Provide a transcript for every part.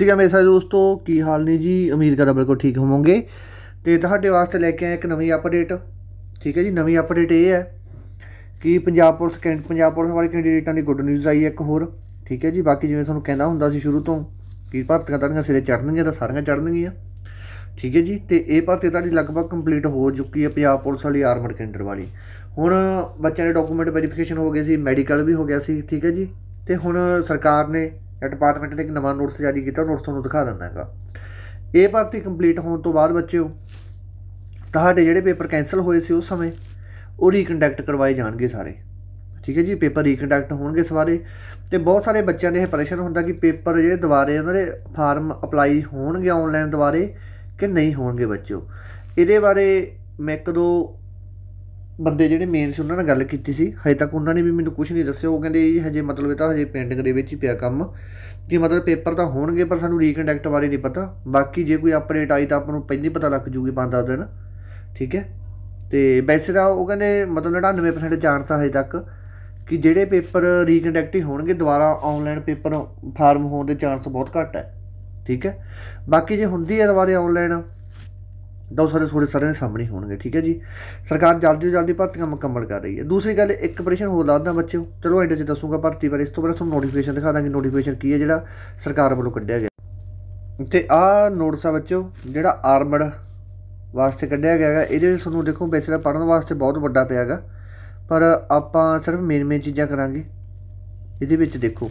ਸ਼੍ਰੀ ਅਕਾਲ ਮੇਰੇ ਦੋਸਤੋ ਕੀ ਹਾਲ ਨੇ ਜੀ ਉਮੀਦ ਕਰਦਾ ਬਿਲਕੁਲ ਠੀਕ ਹੋਵੋਗੇ ਤੇ ਤੁਹਾਡੇ ਵਾਸਤੇ ਲੈ ਕੇ ਆਇਆ ਇੱਕ ਨਵੀਂ ਅਪਡੇਟ ਠੀਕ ਹੈ ਜੀ ਨਵੀਂ ਅਪਡੇਟ ਇਹ ਹੈ ਕਿ ਪੰਜਾਬ ਪੁਲਿਸ ਕੈਂਡ ਪੰਜਾਬ ਪੁਲਿਸ ਵਾਲੇ ਕੈਂਡੀਡੇਟਾਂ ਦੀ ਗੁੱਡ ਨਿਊਜ਼ ਆਈ ਹੈ ਇੱਕ ਹੋਰ ਠੀਕ ਹੈ ਜੀ ਬਾਕੀ ਜਿਵੇਂ ਤੁਹਾਨੂੰ ਕਹਿੰਦਾ ਹੁੰਦਾ ਸੀ ਸ਼ੁਰੂ ਤੋਂ ਕਿ ਭਰਤੀਆਂ ਤੁਹਾਡੀਆਂ ਸਿਰੇ ਚੜਨਗੀਆਂ ਤਾਂ ਸਾਰੀਆਂ ਚੜਨਗੀਆਂ ਠੀਕ ਹੈ ਜੀ ਤੇ ਇਹ ਭਰਤੀ ਤੁਹਾਡੀ ਲਗਭਗ ਕੰਪਲੀਟ ਹੋ ਚੁੱਕੀ ਹੈ ਪੰਜਾਬ ਪੁਲਿਸ ਵਾਲੀ ਆਰਮਡ ਕੈਂਡਰ ਵਾਲੀ ਹੁਣ ਬੱਚਿਆਂ ਦੇ ਡਾਕੂਮੈਂਟ ਵੈਰੀਫਿਕੇਸ਼ਨ ਹੋ ਗਏ ਸੀ ਮੈਡੀਕਲ ਵੀ ਹੋ ਗਿਆ ਸੀ ਠੀਕ ਹੈ ਜੀ ਤੇ ਹੁਣ ਸਰਕਾਰ ਨੇ ਡਿਪਾਰਟਮੈਂਟ ਨੇ ਇੱਕ ਨਵਾਂ ਨੋਟਿਸ ਜਾਰੀ ਕੀਤਾ ਨੋਟਿਸ ਤੁਹਾਨੂੰ ਦਿਖਾ ਦਿੰਦਾ ਹੈਗਾ ਇਹ ਭਰਤੀ ਕੰਪਲੀਟ ਹੋਣ ਤੋਂ ਬਾਅਦ ਬੱਚਿਓ ਤੁਹਾਡੇ ਜਿਹੜੇ ਪੇਪਰ ਕੈਨਸਲ ਹੋਏ ਸੀ ਉਸ ਸਮੇਂ ਉਹ ਰੀਕੰਡਕਟ ਕਰਵਾਏ ਜਾਣਗੇ ਸਾਰੇ ਠੀਕ ਹੈ ਜੀ ਪੇਪਰ ਰੀਕੰਡਕਟ ਹੋਣਗੇ ਸਾਰੇ ਤੇ ਬਹੁਤ ਸਾਰੇ ਬੱਚਿਆਂ ਦੇ ਇਹ ਪ੍ਰੈਸ਼ਰ ਹੁੰਦਾ ਕਿ ਪੇਪਰ ਜਿਹੜੇ ਦੁਬਾਰੇ ਉਹਨਾਂ ਦੇ ਫਾਰਮ ਅਪਲਾਈ ਹੋਣਗੇ ਆਨਲਾਈਨ ਦੁਬਾਰੇ ਕਿ ਨਹੀਂ ਹੋਣਗੇ ਬੱਚਿਓ ਇਹਦੇ ਬਾਰੇ ਮੈਂ ਇੱਕ ਦੋ ਬੰਦੇ ਜਿਹੜੇ ਮੇਨ ਸੀ ਉਹਨਾਂ ਨਾਲ ਗੱਲ ਕੀਤੀ ਸੀ ਹਜੇ ਤੱਕ ਉਹਨਾਂ ਨੇ ਵੀ ਮੈਨੂੰ ਕੁਝ ਨਹੀਂ ਦੱਸਿਆ ਉਹ ਕਹਿੰਦੇ ਜੀ ਹਜੇ ਮਤਲਬ ਇਹ ਤਾਂ ਹਜੇ ਪੈਂਡਿੰਗ ਦੇ ਵਿੱਚ ਹੀ ਪਿਆ ਕੰਮ ਕਿ ਮਤਲਬ ਪੇਪਰ ਤਾਂ ਹੋਣਗੇ ਪਰ ਸਾਨੂੰ ਰੀਕੰਡਕਟ ਬਾਰੇ ਨਹੀਂ ਪਤਾ ਬਾਕੀ ਜੇ ਕੋਈ ਅਪਡੇਟ ਆਈ ਤਾਂ ਆਪਾਂ ਨੂੰ ਪਹਿਲੀ ਪਤਾ ਲੱਗ ਜੂਗੀ 5-10 ਦਿਨ ਠੀਕ ਹੈ ਤੇ ਵੈਸੇ ਤਾਂ ਉਹ ਕਹਿੰਦੇ ਮਤਲਬ 99% ਚਾਂਸ ਆ ਹਜੇ ਤੱਕ ਕਿ ਜਿਹੜੇ ਪੇਪਰ ਰੀਕੰਡਕਟ ਹੀ ਹੋਣਗੇ ਦੁਬਾਰਾ ਆਨਲਾਈਨ ਪੇਪਰ ਫਾਰਮ ਹੋਣ ਦੇ ਚਾਂਸ ਬਹੁਤ ਘੱਟ ਹੈ ਠੀਕ ਹੈ ਬਾਕੀ ਜੇ ਹੁੰਦੀ ਹੈ ਦੁਬਾਰੇ ਆਨਲਾਈਨ ਤਾਂ ਉਹ ਸਾਰੇ ਥੋੜੇ ਸਾਰੇ ਸਾਹਮਣੇ ਹੋਣਗੇ ਠੀਕ ਹੈ ਜੀ ਸਰਕਾਰ ਜਲਦੀ ਤੋਂ ਜਲਦੀ ਭਰਤੀਆਂ ਮੁਕੰਮਲ ਕਰ ਰਹੀ ਹੈ ਦੂਸਰੀ ਗੱਲ ਇੱਕ ਪ੍ਰਸ਼ਨ ਹੋਰ ਲਾਦਾ ਬੱਚਿਓ ਚਲੋ ਐਡੇ ਚ ਦੱਸੂਗਾ ਭਰਤੀ ਬਾਰੇ ਇਸ ਤੋਂ ਬਾਅਦ ਤੁਹਾਨੂੰ ਨੋਟੀਫਿਕੇਸ਼ਨ ਦਿਖਾ ਦਾਂਗੇ ਨੋਟੀਫਿਕੇਸ਼ਨ ਕੀ ਹੈ ਜਿਹੜਾ ਸਰਕਾਰ ਵੱਲੋਂ ਕੱਢਿਆ ਗਿਆ ਤੇ ਆ ਨੋਟਿਸ ਆ ਬੱਚਿਓ ਜਿਹੜਾ ਆਰਮਡ ਵਾਸਤੇ ਕੱਢਿਆ ਗਿਆ ਹੈਗਾ ਇਹਦੇ ਵਿੱਚ ਤੁਹਾਨੂੰ ਦੇਖੋ ਬੇਸਿਕ ਪੜਨ ਵਾਸਤੇ ਬਹੁਤ ਵੱਡਾ ਪਿਆ ਹੈਗਾ ਪਰ ਆਪਾਂ ਸਿਰਫ ਮੇਨ ਮੇਨ ਚੀਜ਼ਾਂ ਕਰਾਂਗੇ ਇਹਦੇ ਵਿੱਚ ਦੇਖੋ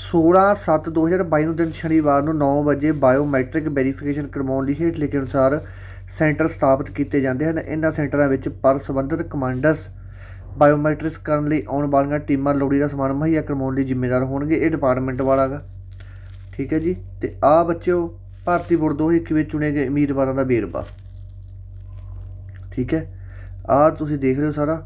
16/7/2022 ਨੂੰ ਦਿਨ ਸ਼ਨੀਵਾਰ ਨੂੰ 9 ਵਜੇ ਬਾਇਓਮੈਟ੍ਰਿਕ ਵੈਰੀਫਿਕੇਸ਼ਨ ਕਰਵਾਉਣ ਲਈ ਹੇਠ ਲਿਖੇ ਅਨੁਸਾਰ ਸੈਂਟਰ ਸਥਾਪਿਤ ਕੀਤੇ ਜਾਂਦੇ ਹਨ ਇਹਨਾਂ ਸੈਂਟਰਾਂ ਵਿੱਚ ਪਰ ਸੰਬੰਧਿਤ ਕਮਾਂਡਰਸ ਬਾਇਓਮੈਟ੍ਰਿਕਸ ਕਰਨ ਲਈ ਆਉਣ ਵਾਲੀਆਂ ਟੀਮਾਂ ਲੋੜੀਂਦਾ ਸਮਾਨ ਮਹੱਈਆ ਕਰਵਾਉਣ ਲਈ ਜ਼ਿੰਮੇਵਾਰ ਹੋਣਗੇ ਇਹ ਡਿਪਾਰਟਮੈਂਟ ਵਾਲਾਗਾ ਠੀਕ ਹੈ ਜੀ ਤੇ ਆ ਬੱਚਿਓ ਭਾਰਤੀ ਬੋਰਡ 2021 ਵਿੱਚ ਚੁਣੇ ਗਏ ਉਮੀਦਵਾਰਾਂ ਦਾ ਵੇਰਵਾ ਠੀਕ ਹੈ ਆ ਤੁਸੀਂ ਦੇਖ ਰਹੇ ਹੋ ਸਾਰਾ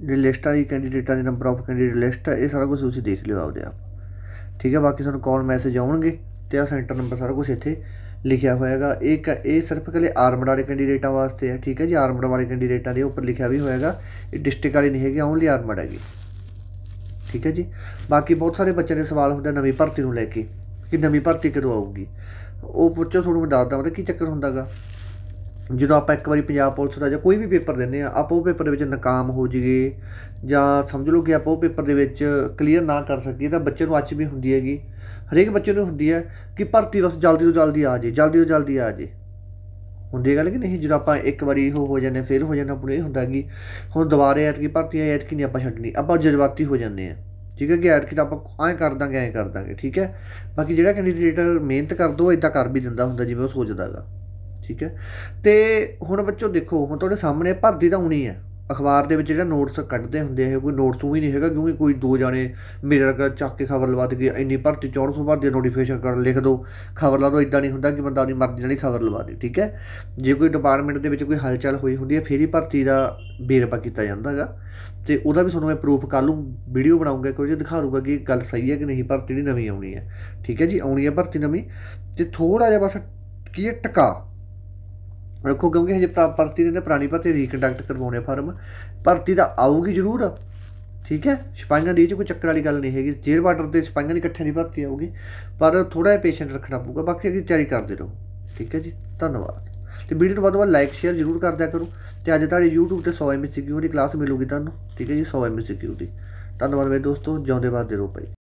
ਜਿਹੜੀ ਲਿਸਟ ਦੀ ਕੈਂਡੀਡੇਟਾਂ ਦੀ ਨੰਬਰ ਆਫ ਕੈਂਡੀਡੇਟ ਲਿਸਟ ਹੈ ਇਹ ਸਾਰਾ ਕੁਝ ਤੁਸੀਂ ਦੇਖ ਲਿਓ ਆਪਦੇ ਆਪ ਠੀਕ ਹੈ ਬਾਕੀ ਸਾਨੂੰ ਕਾਲ ਮੈਸੇਜ ਆਉਣਗੇ ਤੇ ਆ ਸੈਂਟਰ ਨੰਬਰ ਸਾਰਾ ਕੁਝ ਇੱਥੇ ਲਿਖਿਆ ਹੋਇਆਗਾ ਇਹ ਇਹ ਸਿਰਫ ਕਲੇ ਆਰਮਡ ਵਾਲੇ ਕੈਂਡੀਡੇਟਾਂ ਵਾਸਤੇ ਹੈ ਠੀਕ ਹੈ ਜੀ ਆਰਮਡ ਵਾਲੇ ਕੈਂਡੀਡੇਟਾਂ ਦੇ ਉੱਪਰ ਲਿਖਿਆ ਵੀ ਹੋਇਆਗਾ ਇਹ ਡਿਸਟ੍ਰਿਕਟ ਵਾਲੀ ਨਹੀਂ ਹੈਗੀ ਓਨਲੀ ਆਰਮਡ ਹੈਗੀ ਠੀਕ ਹੈ ਜੀ ਬਾਕੀ ਬਹੁਤ ਸਾਰੇ ਬੱਚਿਆਂ ਦੇ ਸਵਾਲ ਹੁੰਦੇ ਨਵੀਂ ਭਰਤੀ ਨੂੰ ਲੈ ਕੇ ਕਿ ਨਵੀਂ ਭਰਤੀ ਕਦੋਂ ਆਊਗੀ ਉਹ ਪੁੱਛੋ ਤੁਹਾਨੂੰ ਮੈਂ ਦੱਸਦਾ ਮਤਲਬ ਕੀ ਚੱਕਰ ਹੁੰਦਾਗਾ ਜਦੋਂ ਆਪਾਂ ਇੱਕ ਵਾਰੀ ਪੰਜਾਬ ਪੁਲਿਸ ਦਾ ਜਾਂ ਕੋਈ ਵੀ ਪੇਪਰ ਦਿੰਦੇ ਆ ਆਪਾਂ ਉਹ ਪੇਪਰ ਦੇ ਵਿੱਚ ਨਾਕਾਮ ਹੋ ਜੀਏ ਜਾਂ ਸਮਝ ਲਓ ਕਿ ਆਪਾਂ ਉਹ ਪੇਪਰ ਦੇ ਵਿੱਚ ਕਲੀਅਰ ਨਾ ਕਰ ਸਕੀਏ ਤਾਂ ਬੱਚੇ ਨੂੰ ਅੱਜ ਵੀ ਹੁੰਦੀ ਹੈਗੀ ਹਰੇਕ ਬੱਚੇ ਨੂੰ ਹੁੰਦੀ ਹੈ ਕਿ ਭਰਤੀ ਬਸ ਜਲਦੀ ਤੋਂ ਜਲਦੀ ਆ ਜੇ ਜਲਦੀ ਤੋਂ ਜਲਦੀ ਆ ਜੇ ਹੁੰਦੀ ਗੱਲ ਕਿ ਨਹੀਂ ਜਦੋਂ ਆਪਾਂ ਇੱਕ ਵਾਰੀ ਉਹ ਹੋ ਜਾਂਦੇ ਫੇਰ ਹੋ ਜਾਂਦਾ ਆਪਣੇ ਇਹ ਹੁੰਦਾ ਕਿ ਹੁਣ ਦੁਬਾਰੇ ਐਟ ਕੀ ਭਰਤੀ ਐਟ ਕੀ ਨਹੀਂ ਆਪਾਂ ਛੱਡਣੀ ਆਪਾਂ ਜਜ਼ਬਾਤੀ ਹੋ ਜਾਂਦੇ ਆ ਠੀਕ ਹੈ ਕਿ ਐਟ ਕੀ ਤਾਂ ਆਪਾਂ ਐਂ ਕਰ ਦਾਂਗੇ ਐਂ ਕਰ ਦਾਂਗੇ ਠੀਕ ਹੈ ਬਾਕੀ ਜਿਹੜਾ ਕੈਂਡੀਡੇਟ ਮਿਹਨਤ ਕਰਦਾ ਉਹ ਇਦਾਂ ਕਰ ਵੀ ਦਿੰਦਾ ਹੁੰਦਾ ਜਿਵੇਂ ਉਹ ਸੋਚਦਾਗਾ ਠੀਕ ਹੈ ਤੇ ਹੁਣ ਬੱਚੋ ਦੇਖੋ ਹੁਣ ਤੁਹਾਡੇ ਸਾਹਮਣੇ ਭਰਤੀ ਤਾਂ ਹੋਣੀ ਹੈ ਅਖਬਾਰ ਦੇ ਵਿੱਚ ਜਿਹੜਾ ਨੋਟਸ ਕੱਢਦੇ ਹੁੰਦੇ ਆ ਕੋਈ ਨੋਟਸ ਵੀ ਨਹੀਂ ਹੈਗਾ ਕਿਉਂਕਿ ਕੋਈ ਦੋ ਜਾਣੇ ਮੇਰੇ ਵਰਗਾ ਚੱਕ ਕੇ ਖਬਰ ਲਵਾ ਦਿੱਤੀ ਇੰਨੀ ਭਰਤੀ 400 ਭਰਤੀ ਨੋਟੀਫਿਕੇਸ਼ਨ ਕਰ ਲਿਖ ਦੋ ਖਬਰ ਲਾ ਦੋ ਇਦਾਂ ਨਹੀਂ ਹੁੰਦਾ ਕਿ ਬੰਦਾ ਆਪਣੀ ਮਰਜ਼ੀ ਨਾਲ ਹੀ ਖਬਰ ਲਵਾ ਦੇ ਠੀਕ ਹੈ ਜੇ ਕੋਈ ਡਿਪਾਰਟਮੈਂਟ ਦੇ ਵਿੱਚ ਕੋਈ ਹਲਚਲ ਹੋਈ ਹੁੰਦੀ ਹੈ ਫੇਰ ਹੀ ਭਰਤੀ ਦਾ ਬੇਰਪਾ ਕੀਤਾ ਜਾਂਦਾ ਹੈਗਾ ਤੇ ਉਹਦਾ ਵੀ ਤੁਹਾਨੂੰ ਮੈਂ ਪ੍ਰੂਫ ਕਰ ਲੂੰ ਵੀਡੀਓ ਬਣਾਉਂਗਾ ਕੋਈ ਦਿਖਾ ਲੂਗਾ ਕਿ ਗੱਲ ਸਹੀ ਹੈ ਕਿ ਨਹੀਂ ਭਰਤੀ ਜਿਹੜੀ ਨਵੀਂ ਆਉਣੀ ਹੈ ਠੀਕ ਹੈ ਜੀ ਆਉਣੀ ਹੈ ਭਰਤੀ ਨਵੀਂ ਤੇ ਥੋੜਾ ਜਿਹਾ ਬਸ ਕੀ ਟਕਾ ਰੱਖੋ ਕਿਉਂਕਿ ਹਜੇ ਭਰਤੀ ਦੇ ਨੇ ਪੁਰਾਣੀ ਭਰਤੀ ਰੀਕੰਡਕਟ ਕਰਵਾਉਣੇ ਫਾਰਮ ਭਰਤੀ ਦਾ ਆਊਗੀ ਜ਼ਰੂਰ ਠੀਕ ਹੈ ਸਿਪਾਹੀਆਂ ਦੀ ਇਹ ਚ ਕੋਈ ਚੱਕਰ ਵਾਲੀ ਗੱਲ ਨਹੀਂ ਹੈਗੀ ਜੇਲ੍ਹ ਬਾਰਡਰ ਤੇ ਸਿਪਾਹੀਆਂ ਇਕੱਠੇ ਇਕੱਠਿਆਂ ਦੀ ਭਰਤੀ ਆਊਗੀ ਪਰ ਥੋੜਾ ਜਿਹਾ ਪੇਸ਼ੈਂਟ ਰੱਖਣਾ ਪਊਗਾ ਬਾਕੀ ਅਗਲੀ ਤਿਆਰੀ ਕਰਦੇ ਰਹੋ ਠੀਕ ਹੈ ਜੀ ਧੰਨਵਾਦ ਤੇ ਵੀਡੀਓ ਨੂੰ ਵੱਧ ਵੱਧ ਲਾਈਕ ਸ਼ੇਅਰ ਜ਼ਰੂਰ ਕਰਦਿਆ ਕਰੋ ਤੇ ਅੱਜ ਤੁਹਾਡੇ YouTube ਤੇ 100 ਐਮਐਸ ਸਿਕਿਉਰਿਟੀ ਕਲਾਸ ਮਿਲੂਗੀ ਤੁਹਾਨੂੰ ਠੀਕ ਹੈ ਜੀ 100 ਐਮਐਸ ਸਿਕਿਉਰਿਟੀ ਧੰਨਵਾਦ ਮੇਰੇ ਦੋਸਤੋ ਜਿਉਂਦੇ ਬਾਦ ਦੇ ਰਹੋ ਭਾਈ